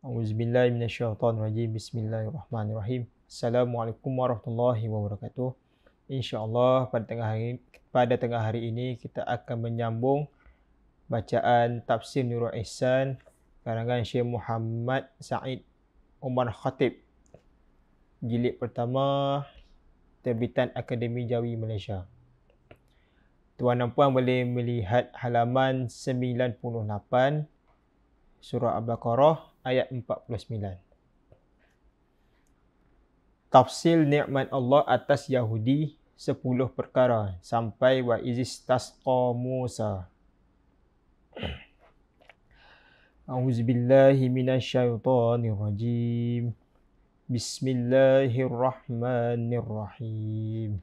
A'udzubillahi minasyaitonirrajim. Bismillahirrahmanirrahim. Assalamualaikum warahmatullahi wabarakatuh. Insyaallah pada tengah hari pada tengah hari ini kita akan menyambung bacaan tafsir Nurul Ihsan karangan Syekh Muhammad Said Umar Khatib jilid pertama terbitan Akademi Jawi Malaysia. Tuan dan puan boleh melihat halaman 98 surah Al-Baqarah ayat 49. Tafsil nikmat Allah atas Yahudi 10 perkara sampai wa izis tasqa Musa. A'udzubillahi minasyaitonirrajim. Bismillahirrahmanirrahim.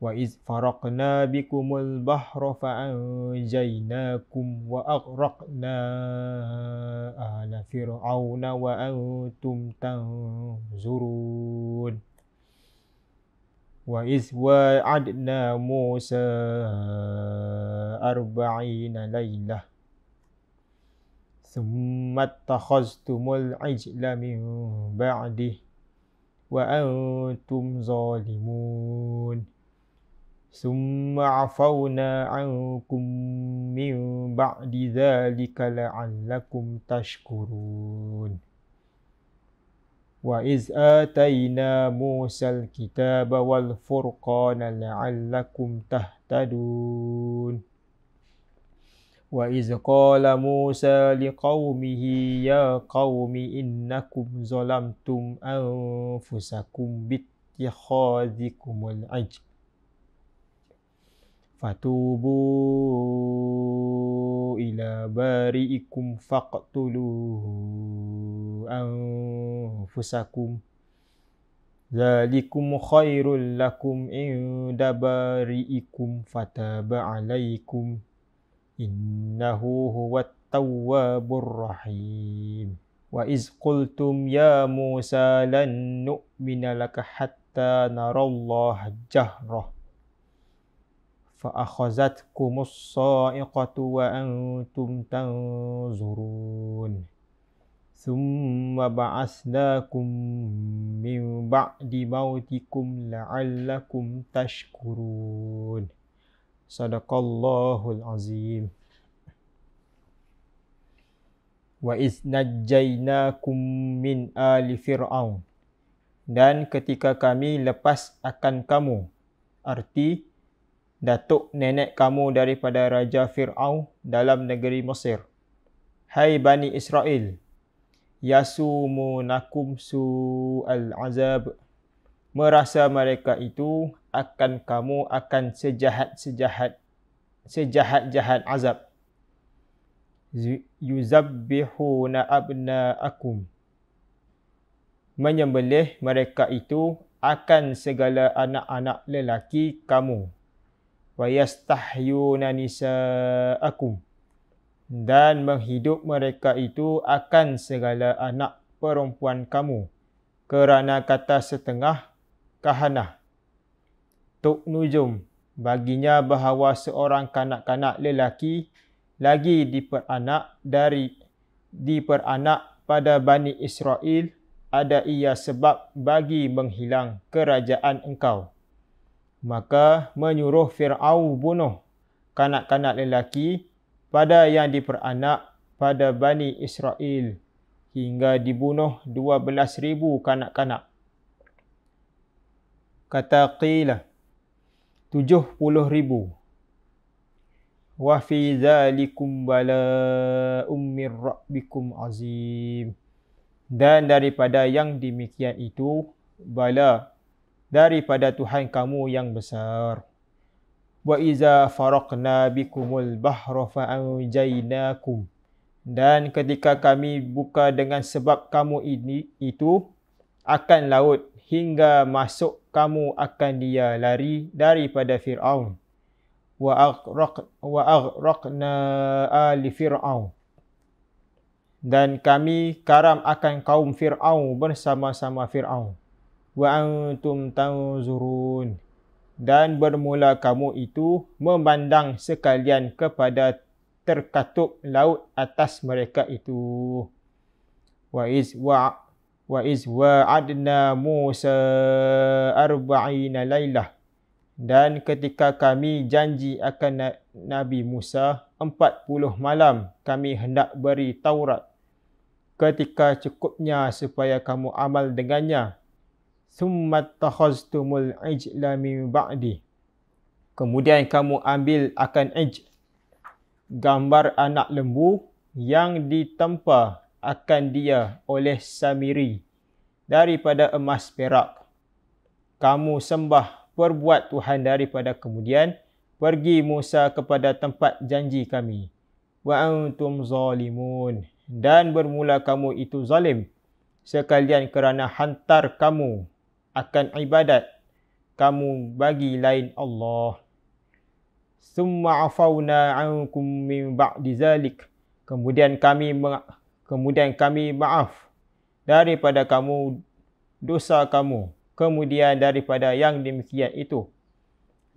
وإذ فرقنا بكم البحر فأنجيناكم وأغرقنا آل فرعون وأنتم تنظرون وإذ وعدنا موسى أربعين ليلة ثم اتخذتم العجل من بعده وأنتم ظالمون ثم عفونا عنكم من بعد ذلك لعلكم تشكرون وإذ آتينا موسى الكتاب والفرقان لعلكم تهتدون وإذ قال موسى لقومه يا قوم إنكم ظلمتم أنفسكم باتخاذكم العجل Fatubu ila bari'ikum faqtulu anfusakum Zalikum khairul lakum inda bari'ikum fataba alaikum Innahu huwa tawwabur rahim Wa iz qultum ya Musa lan nu'mina laka hatta narallaha jahrah فأخذتكم الصائقة وأنتم تنظرون ثم بعثناكم من بعد موتكم لعلكم تشكرون صدق الله العظيم وإذ نجيناكم من آل فرعون dan ketika kami lepas akan kamu arti datuk nenek kamu daripada Raja Fir'aun dalam negeri Mesir. Hai Bani Israel, Yasumunakum su'al azab. Merasa mereka itu akan kamu akan sejahat-sejahat sejahat-jahat azab. Yuzabbihuna akum. Menyembelih mereka itu akan segala anak-anak lelaki kamu wa yastahyuna nisa'akum dan menghidup mereka itu akan segala anak perempuan kamu kerana kata setengah Kahana tuk nujum baginya bahawa seorang kanak-kanak lelaki lagi diperanak dari diperanak pada Bani Israel ada ia sebab bagi menghilang kerajaan engkau maka menyuruh Fir'aun bunuh kanak-kanak lelaki pada yang diperanak pada Bani Israel hingga dibunuh 12,000 kanak-kanak. Kata Qila, 70,000. fi zalikum bala ummir rabbikum azim. Dan daripada yang demikian itu, bala daripada Tuhan kamu yang besar. Wa iza faraqna bikumul bahra fa anjaynakum. Dan ketika kami buka dengan sebab kamu ini itu akan laut hingga masuk kamu akan dia lari daripada Firaun. Wa aghraq wa aghraqna ali Firaun. Dan kami karam akan kaum Firaun bersama-sama Firaun wa antum tanzurun dan bermula kamu itu memandang sekalian kepada terkatup laut atas mereka itu wa iz wa wa iz wa adna musa arba'ina lailah dan ketika kami janji akan Nabi Musa 40 malam kami hendak beri Taurat ketika cukupnya supaya kamu amal dengannya ثم اتخذتم العجل من بعدي kemudian kamu ambil akan ijl gambar anak lembu yang ditempa akan dia oleh samiri daripada emas perak kamu sembah perbuat tuhan daripada kemudian pergi Musa kepada tempat janji kami wa antum zalimun dan bermula kamu itu zalim sekalian kerana hantar kamu akan ibadat kamu bagi lain Allah. Summa afawna ankum min ba'di zalik. Kemudian kami kemudian kami maaf daripada kamu dosa kamu. Kemudian daripada yang demikian itu.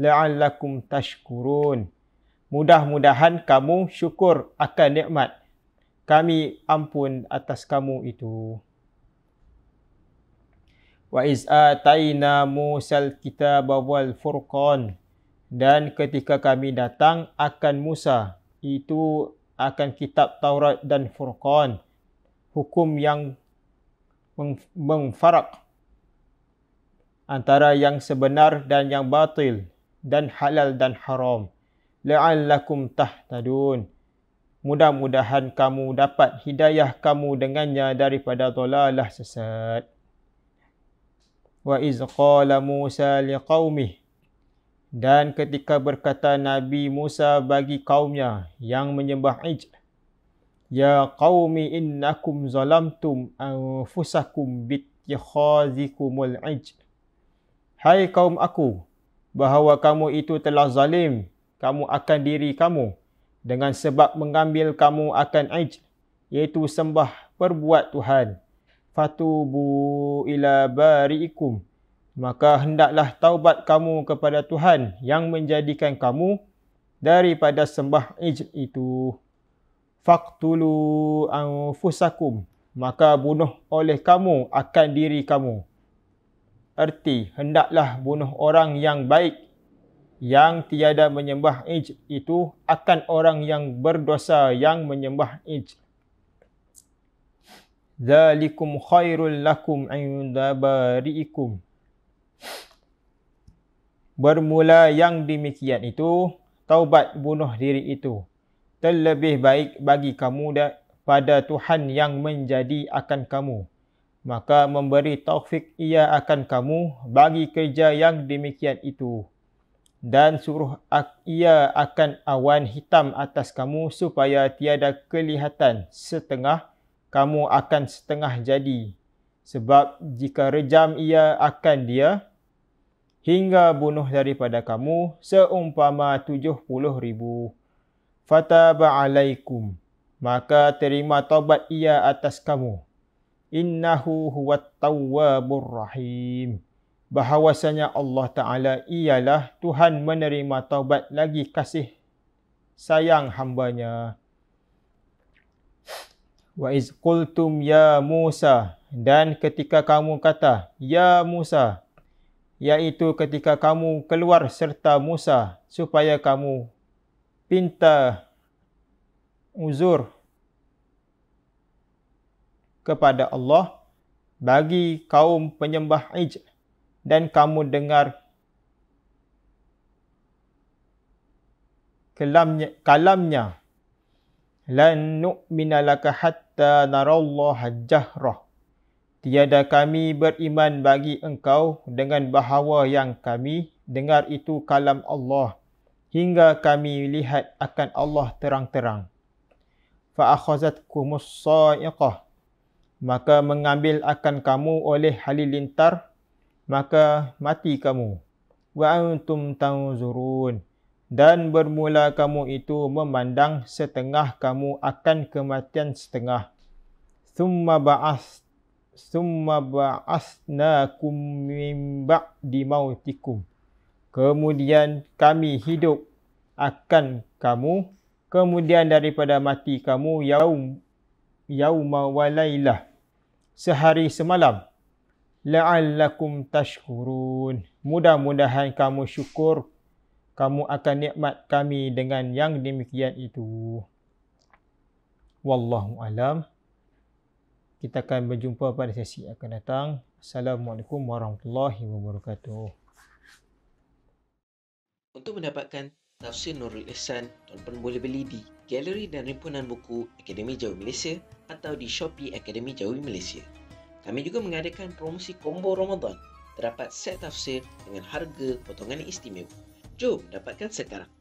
La'allakum tashkurun. Mudah-mudahan kamu syukur akan nikmat. Kami ampun atas kamu itu wa iz ataina musal kitaba wal furqan dan ketika kami datang akan Musa itu akan kitab Taurat dan Furqan hukum yang mengfarak antara yang sebenar dan yang batil dan halal dan haram la'allakum tahtadun mudah-mudahan kamu dapat hidayah kamu dengannya daripada dolalah sesat wa iz qala Musa liqaumi dan ketika berkata Nabi Musa bagi kaumnya yang menyembah ij ya qaumi innakum zalamtum anfusakum bitikhazikumul ij hai kaum aku bahawa kamu itu telah zalim kamu akan diri kamu dengan sebab mengambil kamu akan ij iaitu sembah perbuat Tuhan fatubu ila bariikum maka hendaklah taubat kamu kepada Tuhan yang menjadikan kamu daripada sembah ijt itu faqtulu anfusakum maka bunuh oleh kamu akan diri kamu erti hendaklah bunuh orang yang baik yang tiada menyembah ijt itu akan orang yang berdosa yang menyembah ijt Zalikum khairul lakum inda bariikum. Bermula yang demikian itu, taubat bunuh diri itu. Terlebih baik bagi kamu daripada Tuhan yang menjadi akan kamu. Maka memberi taufik ia akan kamu bagi kerja yang demikian itu. Dan suruh ia akan awan hitam atas kamu supaya tiada kelihatan setengah kamu akan setengah jadi. Sebab jika rejam ia akan dia, hingga bunuh daripada kamu seumpama tujuh puluh ribu. Fataba'alaikum. Maka terima taubat ia atas kamu. Innahu huwat tawabur rahim. Bahawasanya Allah Ta'ala ialah Tuhan menerima taubat lagi kasih sayang hambanya wa iz qultum ya Musa dan ketika kamu kata ya Musa yaitu ketika kamu keluar serta Musa supaya kamu pinta uzur kepada Allah bagi kaum penyembah ij dan kamu dengar kalamnya kalamnya lan nu'mina laka hat hatta narallaha jahrah. Tiada kami beriman bagi engkau dengan bahawa yang kami dengar itu kalam Allah hingga kami lihat akan Allah terang-terang. Fa akhazatkumus sa'iqah. Maka mengambil akan kamu oleh halilintar maka mati kamu. Wa antum tanzurun dan bermula kamu itu memandang setengah kamu akan kematian setengah thumma ba'as thumma ba'asnakum min ba'di mautikum kemudian kami hidup akan kamu kemudian daripada mati kamu yaum yauma walailah sehari semalam la'allakum tashkurun mudah-mudahan kamu syukur kamu akan nikmat kami dengan yang demikian itu. Wallahu alam. Kita akan berjumpa pada sesi yang akan datang. Assalamualaikum warahmatullahi wabarakatuh. Untuk mendapatkan tafsir Nurul Ihsan, tuan-tuan boleh beli di Galeri dan Rimpunan Buku Akademi Jawi Malaysia atau di Shopee Akademi Jawi Malaysia. Kami juga mengadakan promosi combo Ramadan terdapat set tafsir dengan harga potongan istimewa. Jom dapatkan sekarang.